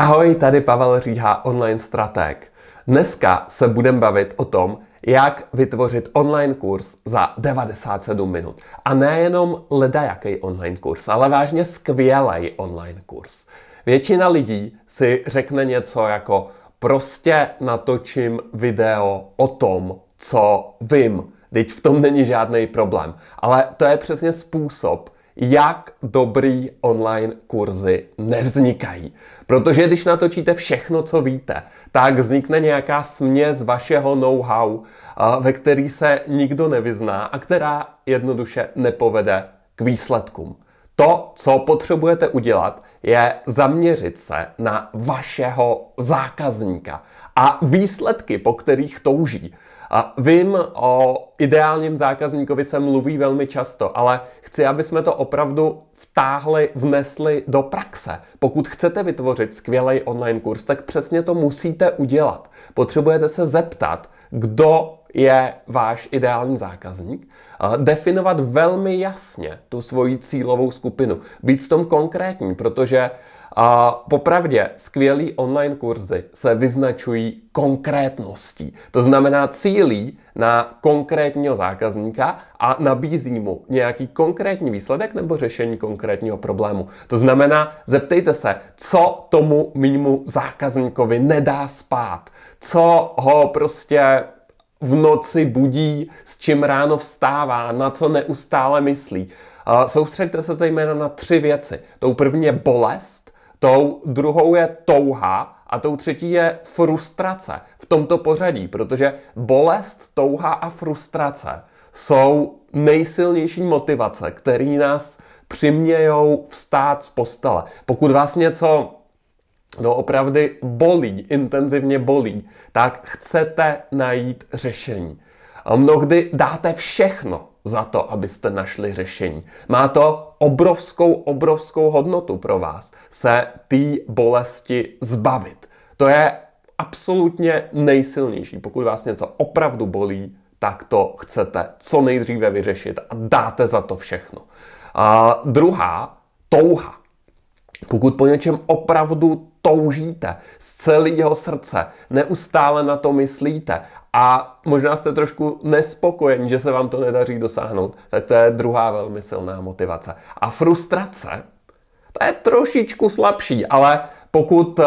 Ahoj, tady Pavel Říha, online strateg. Dneska se budeme bavit o tom, jak vytvořit online kurz za 97 minut. A nejenom ledajaký online kurz, ale vážně skvělý online kurz. Většina lidí si řekne něco jako prostě natočím video o tom, co vím. Teď v tom není žádný problém. Ale to je přesně způsob, jak dobrý online kurzy nevznikají. Protože když natočíte všechno, co víte, tak vznikne nějaká směs vašeho know-how, ve který se nikdo nevyzná a která jednoduše nepovede k výsledkům. To, co potřebujete udělat, je zaměřit se na vašeho zákazníka a výsledky, po kterých touží. A vím, o ideálním zákazníkovi se mluví velmi často, ale chci, aby jsme to opravdu vtáhli, vnesli do praxe. Pokud chcete vytvořit skvělý online kurz, tak přesně to musíte udělat. Potřebujete se zeptat, kdo je váš ideální zákazník. Definovat velmi jasně tu svoji cílovou skupinu. Být v tom konkrétní, protože a popravdě, skvělí online kurzy se vyznačují konkrétností. To znamená cílí na konkrétního zákazníka a nabízí mu nějaký konkrétní výsledek nebo řešení konkrétního problému. To znamená, zeptejte se, co tomu mýmu zákazníkovi nedá spát, co ho prostě v noci budí, s čím ráno vstává, na co neustále myslí. Soustředte se zejména na tři věci. Tou první je bolest, tou druhou je touha a tou třetí je frustrace v tomto pořadí, protože bolest, touha a frustrace jsou nejsilnější motivace, které nás přimějou vstát z postele. Pokud vás něco No, opravdu bolí, intenzivně bolí, tak chcete najít řešení. A mnohdy dáte všechno za to, abyste našli řešení. Má to obrovskou, obrovskou hodnotu pro vás se té bolesti zbavit. To je absolutně nejsilnější. Pokud vás něco opravdu bolí, tak to chcete co nejdříve vyřešit a dáte za to všechno. A druhá, touha. Pokud po něčem opravdu toužíte z celého srdce, neustále na to myslíte a možná jste trošku nespokojeni, že se vám to nedaří dosáhnout, tak to je druhá velmi silná motivace. A frustrace, ta je trošičku slabší, ale pokud eh,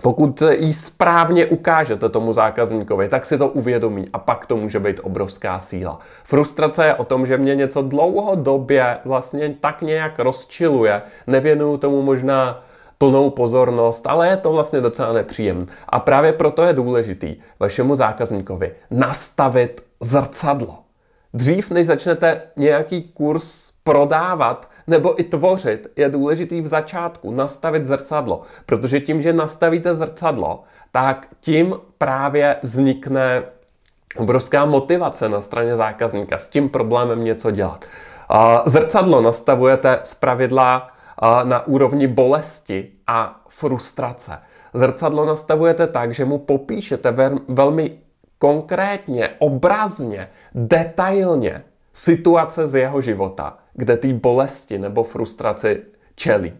pokud ji správně ukážete tomu zákazníkovi, tak si to uvědomí a pak to může být obrovská síla. Frustrace je o tom, že mě něco dlouhodobě vlastně tak nějak rozčiluje, nevěnuju tomu možná plnou pozornost, ale je to vlastně docela nepříjemné. A právě proto je důležitý vašemu zákazníkovi nastavit zrcadlo. Dřív, než začnete nějaký kurz prodávat nebo i tvořit, je důležitý v začátku nastavit zrcadlo. Protože tím, že nastavíte zrcadlo, tak tím právě vznikne obrovská motivace na straně zákazníka s tím problémem něco dělat. Zrcadlo nastavujete z pravidla na úrovni bolesti a frustrace. Zrcadlo nastavujete tak, že mu popíšete velmi konkrétně, obrazně, detailně situace z jeho života kde té bolesti nebo frustraci čelí.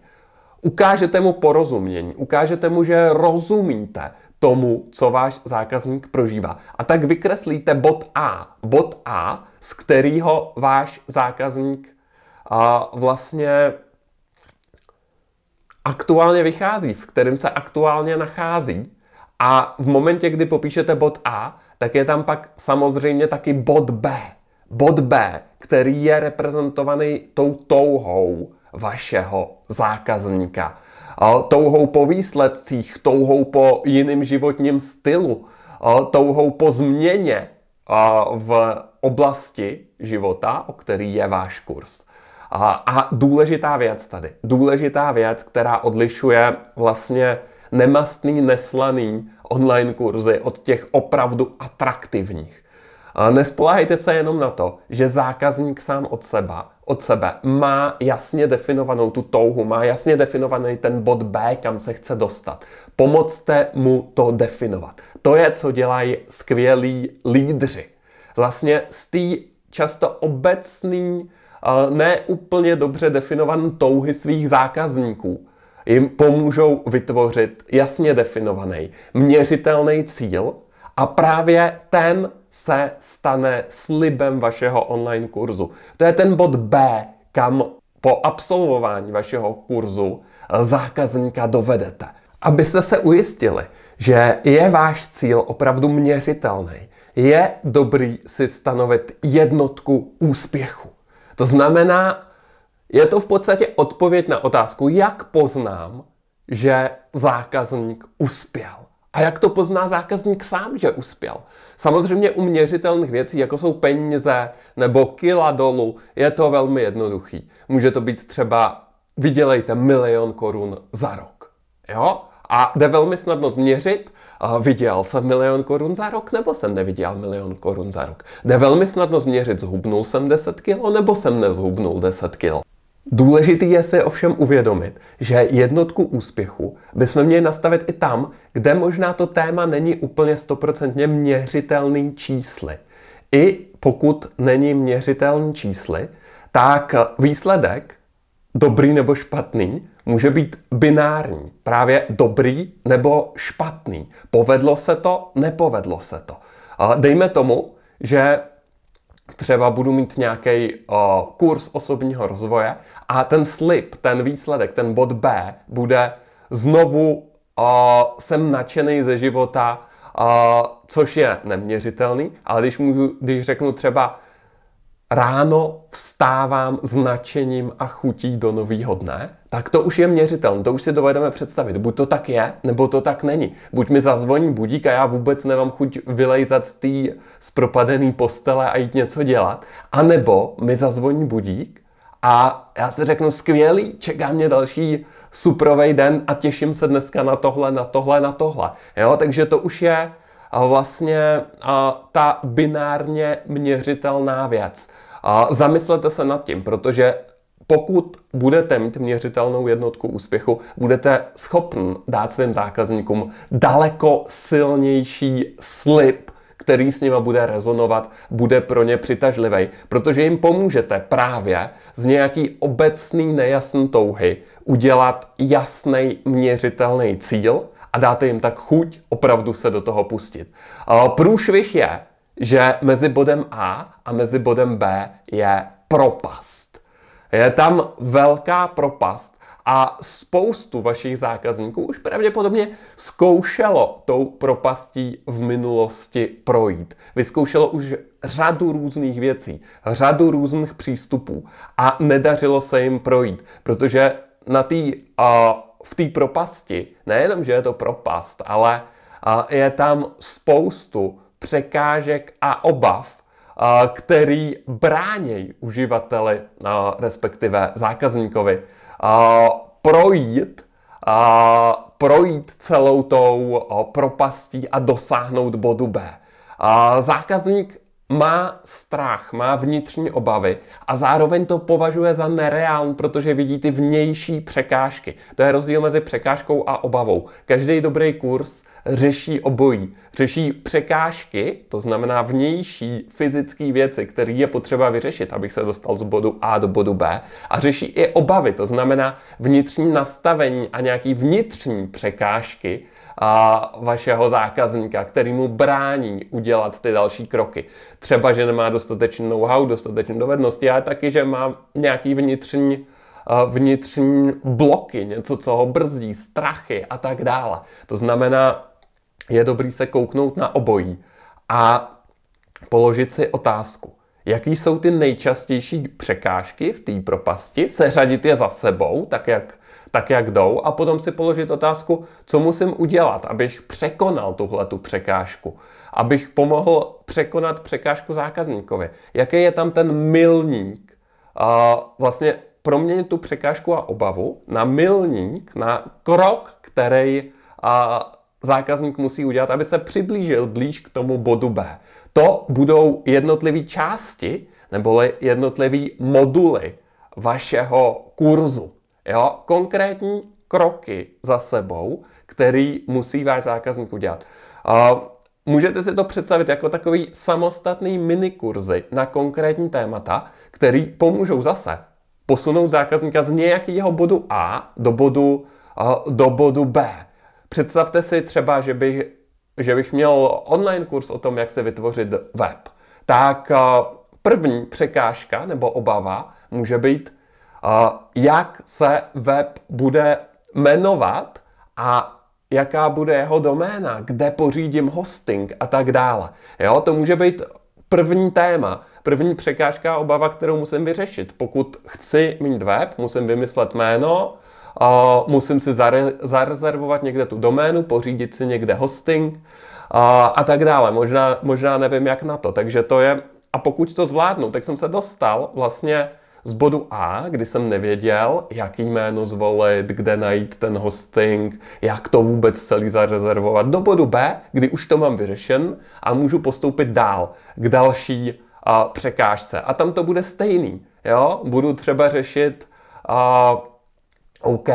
Ukážete mu porozumění, ukážete mu, že rozumíte tomu, co váš zákazník prožívá. A tak vykreslíte bod A, bod A, z kterého váš zákazník a, vlastně aktuálně vychází, v kterém se aktuálně nachází. A v momentě, kdy popíšete bod A, tak je tam pak samozřejmě taky bod B. Bod B, který je reprezentovaný tou touhou vašeho zákazníka. Touhou po výsledcích, touhou po jiném životním stylu, touhou po změně v oblasti života, o který je váš kurz. A důležitá věc tady, důležitá věc, která odlišuje vlastně nemastný, neslaný online kurzy od těch opravdu atraktivních. Nespoláhejte se jenom na to, že zákazník sám od sebe, od sebe má jasně definovanou tu touhu, má jasně definovaný ten bod B, kam se chce dostat. Pomozte mu to definovat. To je, co dělají skvělí lídři. Vlastně z té často obecný, eh, neúplně dobře definované touhy svých zákazníků jim pomůžou vytvořit jasně definovaný, měřitelný cíl a právě ten se stane slibem vašeho online kurzu. To je ten bod B, kam po absolvování vašeho kurzu zákazníka dovedete. Abyste se ujistili, že je váš cíl opravdu měřitelný, je dobrý si stanovit jednotku úspěchu. To znamená, je to v podstatě odpověď na otázku, jak poznám, že zákazník uspěl. A jak to pozná zákazník sám, že uspěl? Samozřejmě u měřitelných věcí, jako jsou peníze nebo kila dolů, je to velmi jednoduchý. Může to být třeba vydělejte milion korun za rok. Jo? A jde velmi snadno změřit, viděl jsem milion korun za rok, nebo jsem neviděl milion korun za rok. Jde velmi snadno změřit, zhubnul jsem 10 kilo, nebo jsem nezhubnul 10 kilo. Důležitý je si ovšem uvědomit, že jednotku úspěchu bychom měli nastavit i tam, kde možná to téma není úplně stoprocentně měřitelný čísly. I pokud není měřitelný čísly, tak výsledek, dobrý nebo špatný, může být binární. Právě dobrý nebo špatný. Povedlo se to, nepovedlo se to. Dejme tomu, že třeba budu mít nějaký uh, kurz osobního rozvoje a ten slip, ten výsledek, ten bod B bude znovu uh, jsem nadšený ze života, uh, což je neměřitelný, ale když, můžu, když řeknu třeba ráno vstávám s nadšením a chutí do nového dne, tak to už je měřitelné, to už si dovedeme představit. Buď to tak je, nebo to tak není. Buď mi zazvoní budík a já vůbec nemám chuť vylejzat z té zpropadené postele a jít něco dělat, anebo mi zazvoní budík a já si řeknu, skvělý, čeká mě další suprovej den a těším se dneska na tohle, na tohle, na tohle. Jo, takže to už je a vlastně a ta binárně měřitelná věc. A zamyslete se nad tím, protože pokud budete mít měřitelnou jednotku úspěchu, budete schopn dát svým zákazníkům daleko silnější slib, který s nima bude rezonovat, bude pro ně přitažlivý, protože jim pomůžete právě z nějaký obecný nejasný touhy udělat jasný měřitelný cíl, a dáte jim tak chuť opravdu se do toho pustit. Průšvih je, že mezi bodem A a mezi bodem B je propast. Je tam velká propast a spoustu vašich zákazníků už pravděpodobně zkoušelo tou propastí v minulosti projít. Vyzkoušelo už řadu různých věcí, řadu různých přístupů a nedařilo se jim projít, protože na té v té propasti, nejenom, že je to propast, ale je tam spoustu překážek a obav, který bránějí uživateli, respektive zákazníkovi, projít, projít celou tou propastí a dosáhnout bodu B. Zákazník má strach, má vnitřní obavy a zároveň to považuje za nereál, protože vidí ty vnější překážky. To je rozdíl mezi překážkou a obavou. Každý dobrý kurz řeší obojí. Řeší překážky, to znamená vnější fyzické věci, které je potřeba vyřešit, abych se dostal z bodu A do bodu B. A řeší i obavy, to znamená vnitřní nastavení a nějaký vnitřní překážky, a vašeho zákazníka, který mu brání udělat ty další kroky. Třeba, že nemá dostatečný know-how, dostatečné dovednosti, ale taky, že má nějaký vnitřní eh, vnitřní bloky, něco, co ho brzdí, strachy a tak dále. To znamená, je dobrý se kouknout na obojí a položit si otázku jaký jsou ty nejčastější překážky v té propasti, seřadit je za sebou, tak jak, tak jak jdou, a potom si položit otázku, co musím udělat, abych překonal tuhle tu překážku, abych pomohl překonat překážku zákazníkovi. Jaký je tam ten milník? A vlastně proměnit tu překážku a obavu na milník, na krok, který a, zákazník musí udělat, aby se přiblížil blíž k tomu bodu B. To budou jednotlivé části neboli jednotlivé moduly vašeho kurzu. Jo? Konkrétní kroky za sebou, který musí váš zákazník udělat. můžete si to představit jako takový samostatný minikurzy na konkrétní témata, který pomůžou zase posunout zákazníka z nějakého bodu A do bodu, do bodu B. Představte si třeba, že bych, že bych měl online kurz o tom, jak se vytvořit web. Tak eh, první překážka nebo obava může být, eh, jak se web bude jmenovat a jaká bude jeho doména, kde pořídím hosting a tak dále. Jo, to může být první téma, první překážka a obava, kterou musím vyřešit. Pokud chci mít web, musím vymyslet jméno, a musím si zare- zarezervovat někde tu doménu, pořídit si někde hosting a, a tak dále. Možná, možná nevím, jak na to. Takže to je... A pokud to zvládnu, tak jsem se dostal vlastně z bodu A, kdy jsem nevěděl, jaký jméno zvolit, kde najít ten hosting, jak to vůbec celý zarezervovat, do bodu B, kdy už to mám vyřešen a můžu postoupit dál k další uh, překážce. A tam to bude stejný. Jo? Budu třeba řešit uh, OK,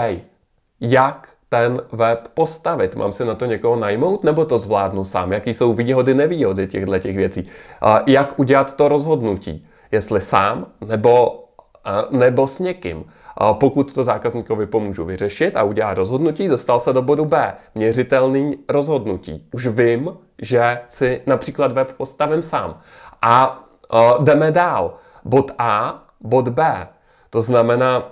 jak ten web postavit? Mám si na to někoho najmout nebo to zvládnu sám? Jaký jsou výhody, nevýhody těchto těch věcí? Jak udělat to rozhodnutí? Jestli sám nebo, nebo s někým? Pokud to zákazníkovi pomůžu vyřešit a udělá rozhodnutí, dostal se do bodu B. Měřitelný rozhodnutí. Už vím, že si například web postavím sám. A jdeme dál. Bod A, bod B. To znamená,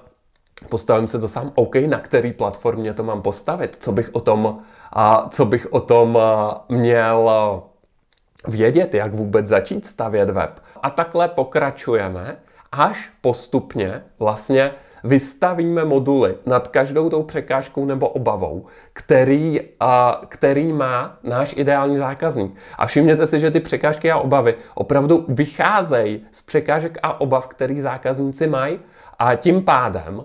postavím se to sám, OK, na který platformě to mám postavit, co bych o tom, a co bych o tom měl vědět, jak vůbec začít stavět web. A takhle pokračujeme, až postupně vlastně vystavíme moduly nad každou tou překážkou nebo obavou, který, a, který má náš ideální zákazník. A všimněte si, že ty překážky a obavy opravdu vycházejí z překážek a obav, který zákazníci mají a tím pádem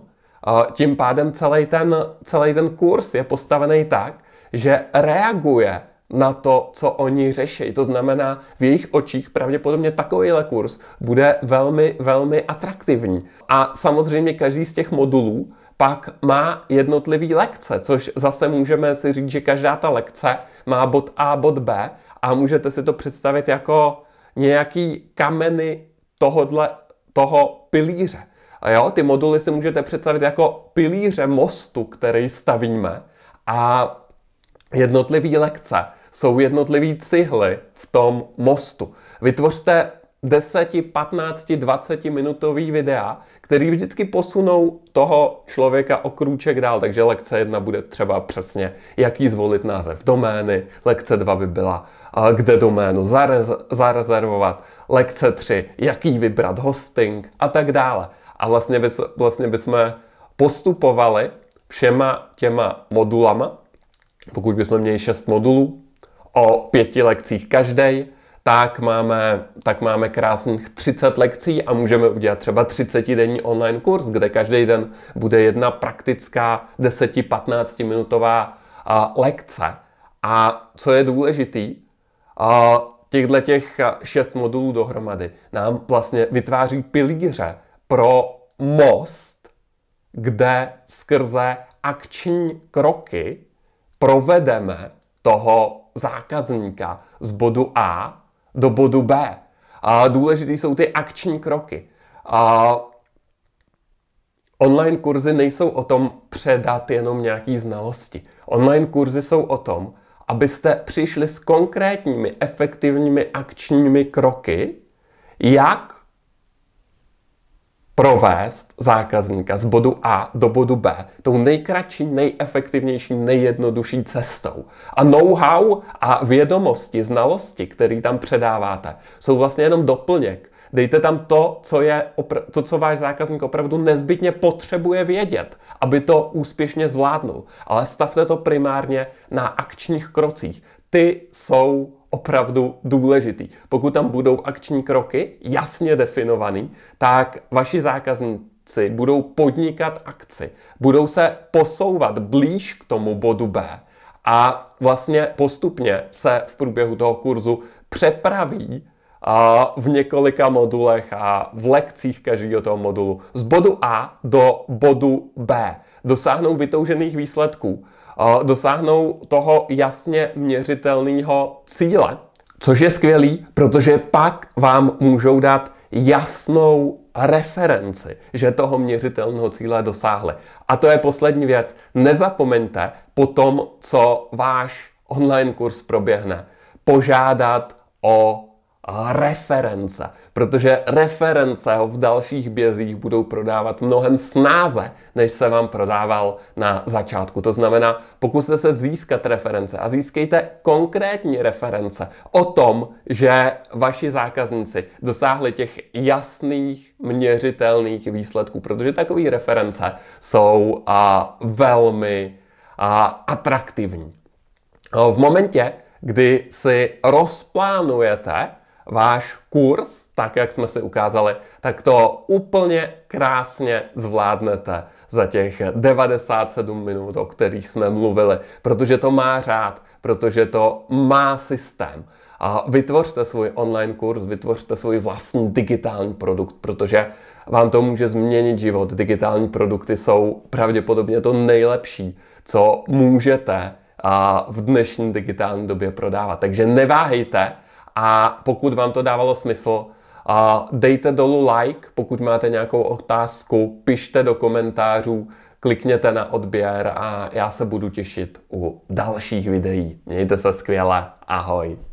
tím pádem celý ten, celý ten kurz je postavený tak, že reaguje na to, co oni řeší. To znamená, v jejich očích pravděpodobně takovýhle kurz bude velmi, velmi atraktivní. A samozřejmě každý z těch modulů pak má jednotlivý lekce, což zase můžeme si říct, že každá ta lekce má bod A, bod B a můžete si to představit jako nějaký kameny tohodle, toho pilíře. A jo, ty moduly si můžete představit jako pilíře mostu, který stavíme. A jednotlivý lekce jsou jednotlivý cihly v tom mostu. Vytvořte 10, 15, 20 minutový videa, který vždycky posunou toho člověka o krůček dál. Takže lekce 1 bude třeba přesně, jaký zvolit název domény, lekce 2 by byla, kde doménu zarez- zarezervovat, lekce 3, jaký vybrat hosting a tak dále a vlastně, bys, vlastně bychom postupovali všema těma modulama, pokud bychom měli 6 modulů o pěti lekcích každý, tak máme, tak máme krásných 30 lekcí a můžeme udělat třeba 30-denní online kurz, kde každý den bude jedna praktická 10-15 minutová uh, lekce. A co je důležitý, uh, těchto těch šest modulů dohromady nám vlastně vytváří pilíře pro most, kde skrze akční kroky provedeme toho zákazníka z bodu A do bodu B. A důležitý jsou ty akční kroky. A online kurzy nejsou o tom předat jenom nějaký znalosti. Online kurzy jsou o tom, abyste přišli s konkrétními, efektivními akčními kroky, jak provést zákazníka z bodu A do bodu B tou nejkratší, nejefektivnější, nejjednodušší cestou. A know-how a vědomosti, znalosti, které tam předáváte, jsou vlastně jenom doplněk. Dejte tam to, co, je to, co váš zákazník opravdu nezbytně potřebuje vědět, aby to úspěšně zvládnul. Ale stavte to primárně na akčních krocích. Ty jsou opravdu důležitý. Pokud tam budou akční kroky jasně definovaný, tak vaši zákazníci budou podnikat akci, budou se posouvat blíž k tomu bodu B a vlastně postupně se v průběhu toho kurzu přepraví v několika modulech a v lekcích každého toho modulu z bodu A do bodu B. Dosáhnou vytoužených výsledků dosáhnou toho jasně měřitelného cíle, což je skvělý, protože pak vám můžou dát jasnou referenci, že toho měřitelného cíle dosáhli. A to je poslední věc. Nezapomeňte po tom, co váš online kurz proběhne, požádat o reference, protože reference ho v dalších bězích budou prodávat mnohem snáze, než se vám prodával na začátku. To znamená, pokuste se získat reference a získejte konkrétní reference o tom, že vaši zákazníci dosáhli těch jasných, měřitelných výsledků, protože takové reference jsou a, velmi a, atraktivní. V momentě, kdy si rozplánujete váš kurz, tak jak jsme si ukázali, tak to úplně krásně zvládnete za těch 97 minut, o kterých jsme mluvili, protože to má řád, protože to má systém. A vytvořte svůj online kurz, vytvořte svůj vlastní digitální produkt, protože vám to může změnit život. Digitální produkty jsou pravděpodobně to nejlepší, co můžete v dnešní digitální době prodávat. Takže neváhejte, a pokud vám to dávalo smysl, dejte dolů like, pokud máte nějakou otázku, pište do komentářů, klikněte na odběr a já se budu těšit u dalších videí. Mějte se skvěle, ahoj.